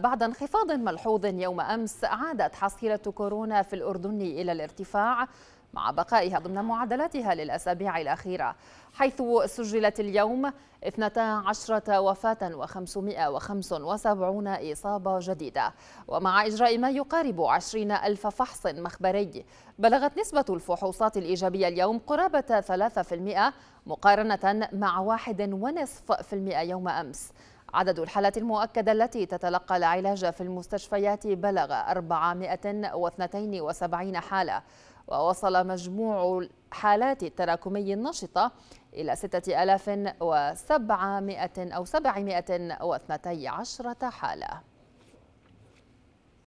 بعد انخفاض ملحوظ يوم أمس عادت حصيلة كورونا في الأردن إلى الارتفاع مع بقائها ضمن معدلاتها للأسابيع الأخيرة حيث سجلت اليوم 12 وفاة و575 إصابة جديدة ومع إجراء ما يقارب 20 ألف فحص مخبري بلغت نسبة الفحوصات الإيجابية اليوم قرابة 3% مقارنة مع 1.5% يوم أمس عدد الحالات المؤكدة التي تتلقى العلاج في المستشفيات بلغ 472 حالة ووصل مجموع الحالات التراكمي النشطة إلى 6700 أو 712 حالة